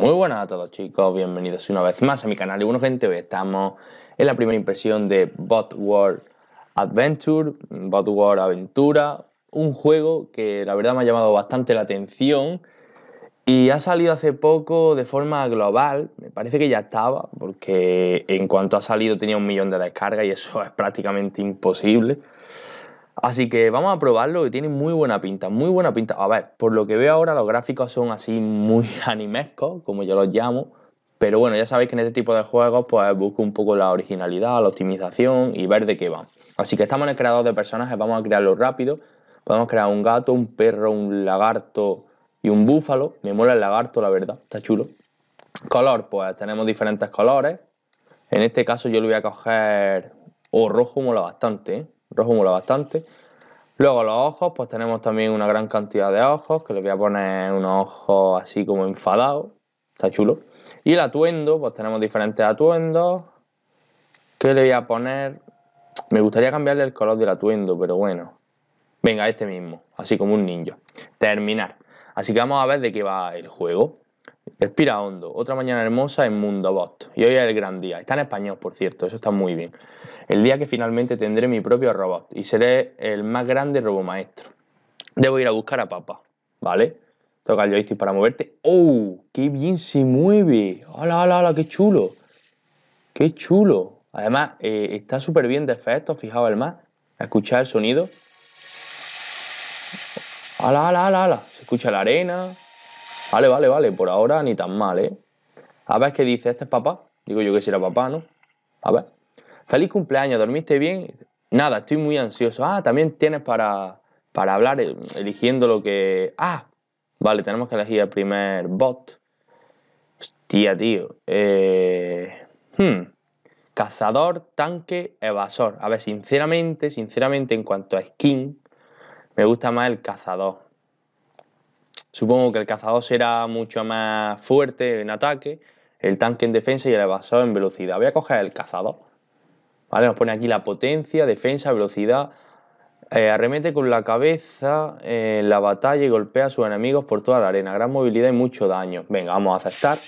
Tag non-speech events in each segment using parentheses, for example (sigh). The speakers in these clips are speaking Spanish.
Muy buenas a todos chicos, bienvenidos una vez más a mi canal y bueno gente, hoy estamos en la primera impresión de Bot World Adventure, Bot World Aventura, un juego que la verdad me ha llamado bastante la atención y ha salido hace poco de forma global, me parece que ya estaba, porque en cuanto ha salido tenía un millón de descargas y eso (laughs) es prácticamente imposible. Así que vamos a probarlo que tiene muy buena pinta, muy buena pinta. A ver, por lo que veo ahora los gráficos son así muy (laughs) animescos, como yo los llamo. Pero bueno, ya sabéis que en este tipo de juegos pues busco un poco la originalidad, la optimización y ver de qué va. Así que estamos en el creador de personajes, vamos a crearlo rápido. Podemos crear un gato, un perro, un lagarto y un búfalo. Me mola el lagarto, la verdad, está chulo. Color, pues tenemos diferentes colores. En este caso yo lo voy a coger... o rojo mola bastante, ¿eh? mola bastante. Luego los ojos, pues tenemos también una gran cantidad de ojos, que le voy a poner unos ojos así como enfadados, está chulo. Y el atuendo, pues tenemos diferentes atuendos, que le voy a poner... Me gustaría cambiarle el color del atuendo, pero bueno. Venga, este mismo, así como un ninja. Terminar. Así que vamos a ver de qué va el juego. Respira hondo, otra mañana hermosa en Mundo Mundobot. Y hoy es el gran día. Está en español, por cierto, eso está muy bien. El día que finalmente tendré mi propio robot y seré el más grande robomaestro. Debo ir a buscar a papá, ¿vale? Toca el joystick para moverte. ¡Oh! ¡Qué bien se mueve! ¡Hala, hala, hala! ¡Qué chulo! ¡Qué chulo! Además, eh, está súper bien de efecto. fijaos el más. Escuchad el sonido. ¡Hala, hala, hala, hala! Se escucha la arena, Vale, vale, vale, por ahora ni tan mal, ¿eh? A ver qué dice, este es papá. Digo yo que si era papá, ¿no? A ver. Feliz cumpleaños, ¿dormiste bien? Nada, estoy muy ansioso. Ah, también tienes para, para hablar eh, eligiendo lo que... Ah, vale, tenemos que elegir el primer bot. Hostia, tío. Eh... Hmm. Cazador, tanque, evasor. A ver, sinceramente, sinceramente, en cuanto a skin, me gusta más el cazador. Supongo que el cazador será mucho más fuerte en ataque, el tanque en defensa y el evasor en velocidad. Voy a coger el cazador. ¿Vale? Nos pone aquí la potencia, defensa, velocidad. Eh, arremete con la cabeza en la batalla y golpea a sus enemigos por toda la arena. Gran movilidad y mucho daño. Venga, vamos a aceptar. ¡Qué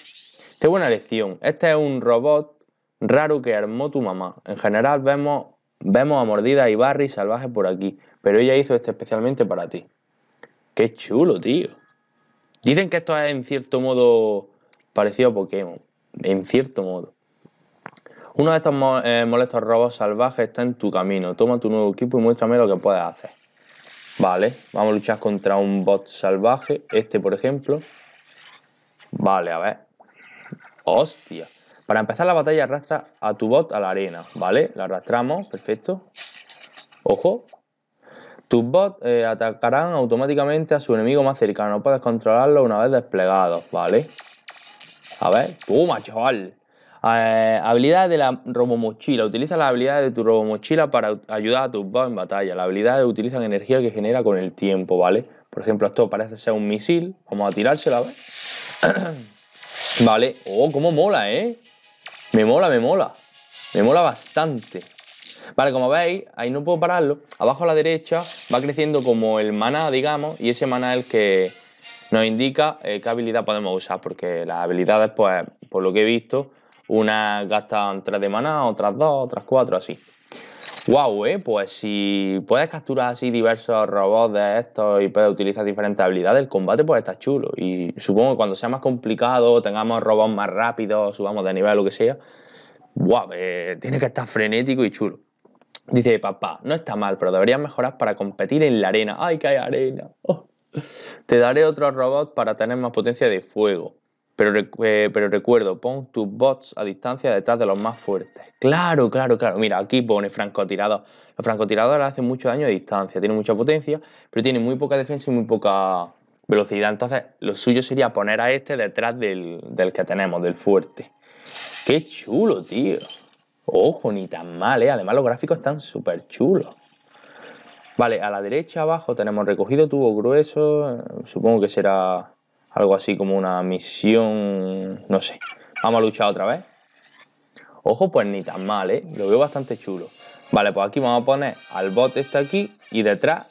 este una buena lección. Este es un robot raro que armó tu mamá. En general vemos, vemos a mordida y Barry salvajes por aquí. Pero ella hizo este especialmente para ti. Qué chulo, tío. Dicen que esto es en cierto modo parecido a Pokémon, en cierto modo. Uno de estos eh, molestos robots salvajes está en tu camino. Toma tu nuevo equipo y muéstrame lo que puedes hacer. Vale, vamos a luchar contra un bot salvaje, este por ejemplo. Vale, a ver. Hostia. Para empezar la batalla arrastra a tu bot a la arena, ¿vale? La arrastramos, perfecto. Ojo, tus bots eh, atacarán automáticamente a su enemigo más cercano. Puedes controlarlo una vez desplegado, ¿vale? A ver, ¡Puma, chaval. Eh, habilidades de la robomochila. Utiliza las habilidades de tu robomochila para ayudar a tus bots en batalla. Las habilidades utilizan energía que genera con el tiempo, ¿vale? Por ejemplo, esto parece ser un misil. Vamos a tirársela, ¿vale? (clears throat) vale. Oh, cómo mola, ¿eh? Me mola, me mola. Me mola bastante. Vale, como veis, ahí no puedo pararlo. Abajo a la derecha va creciendo como el maná, digamos, y ese maná es el que nos indica eh, qué habilidad podemos usar, porque las habilidades, pues, por lo que he visto, unas gastan 3 de maná, otras 2, otras 4, así. Wow, eh, pues si puedes capturar así diversos robots de estos y puedes utilizar diferentes habilidades, el combate pues está chulo. Y supongo que cuando sea más complicado, tengamos robots más rápidos, subamos de nivel, lo que sea, wow, eh, tiene que estar frenético y chulo. Dice, papá, no está mal, pero deberías mejorar para competir en la arena. ¡Ay, que hay arena! Oh. Te daré otro robot para tener más potencia de fuego. Pero, eh, pero recuerdo, pon tus bots a distancia detrás de los más fuertes. Claro, claro, claro. Mira, aquí pone francotirador. Los francotiradores hacen mucho daño a distancia, tienen mucha potencia, pero tienen muy poca defensa y muy poca velocidad. Entonces, lo suyo sería poner a este detrás del que tenemos, del fuerte. ¡Qué chulo, tío! Ojo, ni tan mal, ¿eh? Además los gráficos están súper chulos. Vale, a la derecha abajo tenemos recogido tubo grueso. Eh, supongo que será algo así como una misión... No sé. Vamos a luchar otra vez. Ojo, pues ni tan mal, ¿eh? Lo veo bastante chulo. Vale, pues aquí vamos a poner al bot este aquí y detrás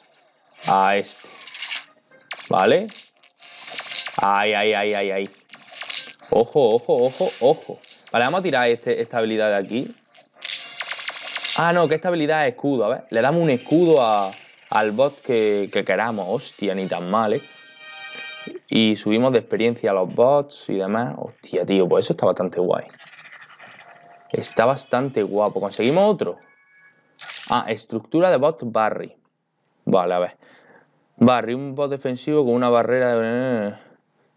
a este. ¿Vale? Ay, ay, ay, ay, ay. Ojo, ojo, ojo, ojo. Vale, vamos a tirar este, esta habilidad de aquí. Ah, no, que esta habilidad es escudo. A ver, le damos un escudo al bot que, queramos. Hostia, ni tan mal, ¿eh? Y subimos de experiencia a los bots y demás. Hostia, tío, pues eso está bastante guay. Está bastante guapo. ¿Conseguimos otro? Ah, estructura de bot Barry. Vale, a ver. Barry, un bot defensivo con una barrera de...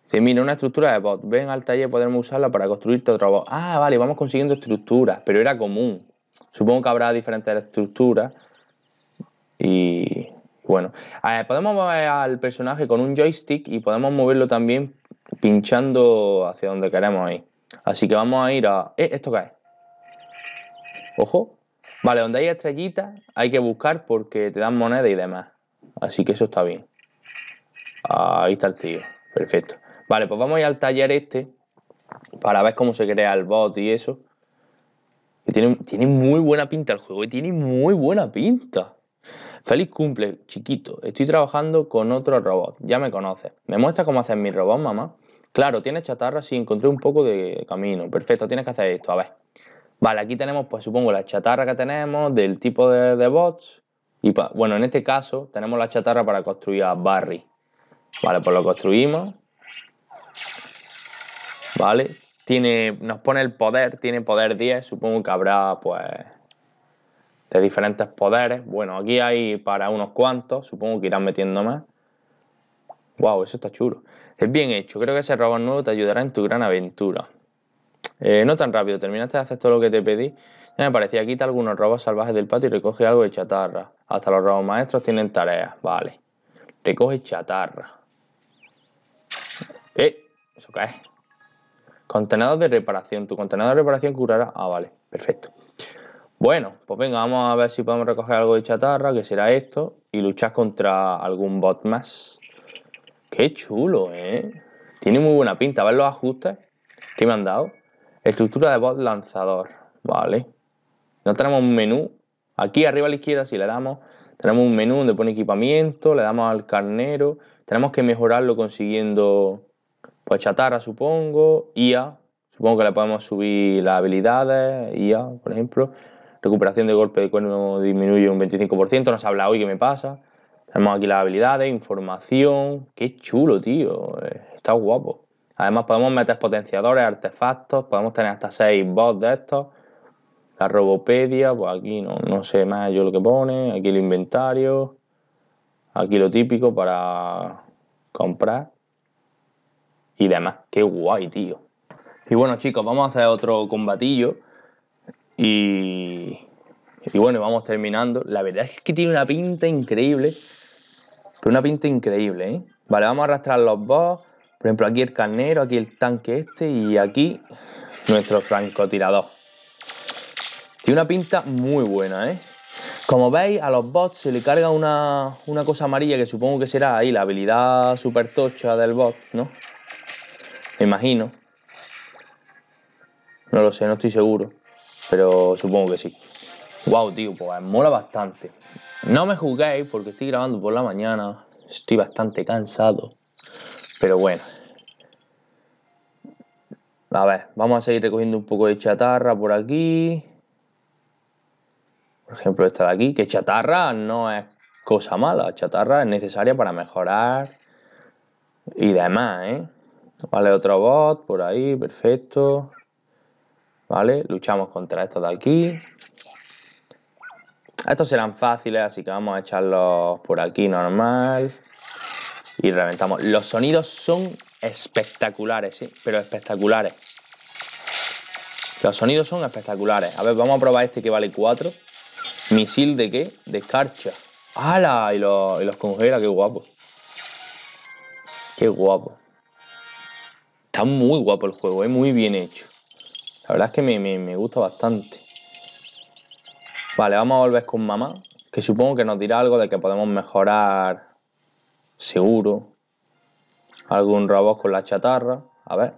Dice, mira, una estructura de bot. Ven al taller, podemos usarla para construirte otro bot. Ah, vale, vamos consiguiendo estructuras, pero era común. Supongo que habrá diferentes estructuras. Y bueno, eh, podemos mover al personaje con un joystick y podemos moverlo también pinchando hacia donde queremos ir. Así que vamos a ir a... Eh, ¿Esto qué es? Ojo. Vale, donde hay estrellitas hay que buscar porque te dan moneda y demás. Así que eso está bien. Ahí está el tío. Perfecto. Vale, pues vamos a ir al taller este para ver cómo se crea el bot y eso tiene, muy buena pinta el juego, y tiene muy buena pinta. Feliz cumple, chiquito. Estoy trabajando con otro robot. Ya me conoces. ¿Me muestras cómo hacer mi robot, mamá? Claro, tiene chatarra, sí, encontré un poco de camino. Perfecto, tienes que hacer esto. A ver. Vale, aquí tenemos, pues supongo, la chatarra que tenemos, del tipo de, bots. Y bueno, en este caso tenemos la chatarra para construir a Barry. Vale, pues lo construimos. Vale, tiene, nos pone el poder, tiene poder 10, supongo que habrá pues de diferentes poderes. Bueno, aquí hay para unos cuantos, supongo que irán metiendo más. Wow, eso está chulo. Es bien hecho, creo que ese robot nuevo te ayudará en tu gran aventura. Eh, no tan rápido, terminaste de hacer todo lo que te pedí. Ya me parecía, quita algunos robos salvajes del patio y recoge algo de chatarra. Hasta los robos maestros tienen tareas, vale. Recoge chatarra. ¿Eh? ¿Eso qué Contenedor de reparación. Tu contenedor de reparación curará. Ah, vale, perfecto. Bueno, pues venga, vamos a ver si podemos recoger algo de chatarra, que será esto, y luchar contra algún bot más. Qué chulo, ¿eh? Tiene muy buena pinta. A ver los ajustes que me han dado. Estructura de bot lanzador. Vale. No tenemos un menú. Aquí arriba a la izquierda, si le damos, tenemos un menú donde pone equipamiento, le damos al carnero. Tenemos que mejorarlo consiguiendo pues chatarra, supongo, IA, supongo que le podemos subir las habilidades, IA, por ejemplo. Recuperación de golpe de cuerno disminuye un 25%, nos habla hoy qué me pasa. Tenemos aquí las habilidades, información. Qué chulo, tío. Eh, está guapo. Además podemos meter potenciadores, artefactos, podemos tener hasta 6 bots de estos. La Robopedia, pues aquí no, no sé más yo lo que pone. Aquí el inventario. Aquí lo típico para comprar y demás. Qué guay, tío. Y bueno, chicos, vamos a hacer otro combatillo. Y, y bueno, vamos terminando. La verdad es que tiene una pinta increíble. Pero una pinta increíble, ¿eh? Vale, vamos a arrastrar los bots Por ejemplo, aquí el carnero, aquí el tanque este y aquí nuestro francotirador. Tiene una pinta muy buena, ¿eh? Como veis, a los bots se le carga una, una cosa amarilla que supongo que será ahí la habilidad super tocha del bot, ¿no? Me imagino. No lo sé, no estoy seguro. Pero supongo que sí. Wow, tío, pues mola bastante. No me juzguéis porque estoy grabando por la mañana. Estoy bastante cansado. Pero bueno. A ver, vamos a seguir recogiendo un poco de chatarra por aquí. Por ejemplo, esta de aquí, que chatarra no es cosa mala, chatarra es necesaria para mejorar y demás, ¿eh? Vale, otro bot por ahí, perfecto. Vale, luchamos contra estos de aquí. Estos serán fáciles, así que vamos a echarlos por aquí normal. Y reventamos. Los sonidos son espectaculares, sí, pero espectaculares. Los sonidos son espectaculares. A ver, vamos a probar este que vale 4. ¿Misil de qué? De escarcha. ¡Hala! Y, los, y los congela, qué guapo. Qué guapo. Está muy guapo el juego, es muy bien hecho. La verdad es que me, gusta bastante. Vale, vamos a volver con mamá, que supongo que nos dirá algo de que podemos mejorar seguro. Algún robot con la chatarra, a ver.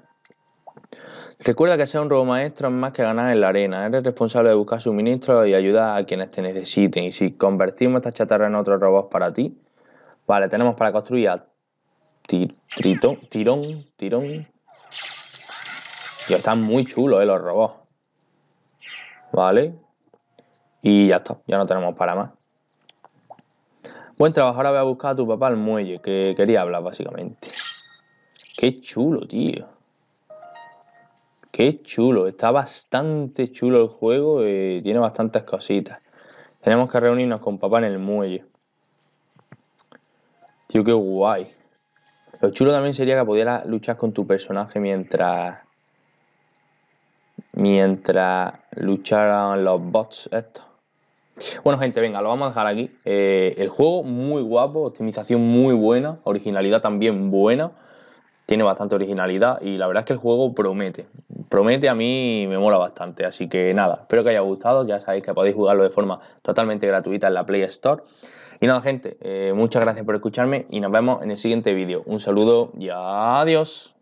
Recuerda que ser un robot maestro es más que ganar en la arena. Eres responsable de buscar suministros y ayudar a quienes te necesiten. Y si convertimos esta chatarra en otro robot para ti, vale, tenemos para construir a tirón, tirón, están muy chulos, eh, los robots. Vale. Y ya está, ya no tenemos para más. Buen trabajo, ahora voy a buscar a tu papá al muelle, que quería hablar básicamente. Qué chulo, tío. Qué chulo, está bastante chulo el juego, eh, tiene bastantes cositas. Tenemos que reunirnos con papá en el muelle. Tío, qué guay. Lo chulo también sería que pudiera luchar con tu personaje mientras mientras lucharan los bots esto Bueno gente, venga, lo vamos a dejar aquí. Eh, el juego muy guapo, optimización muy buena, originalidad también buena. Tiene bastante originalidad y la verdad es que el juego promete. Promete a mí me mola bastante. Así que nada, espero que haya gustado. Ya sabéis que podéis jugarlo de forma totalmente gratuita en la Play Store. Y nada gente, eh, muchas gracias por escucharme y nos vemos en el siguiente vídeo. Un saludo y adiós.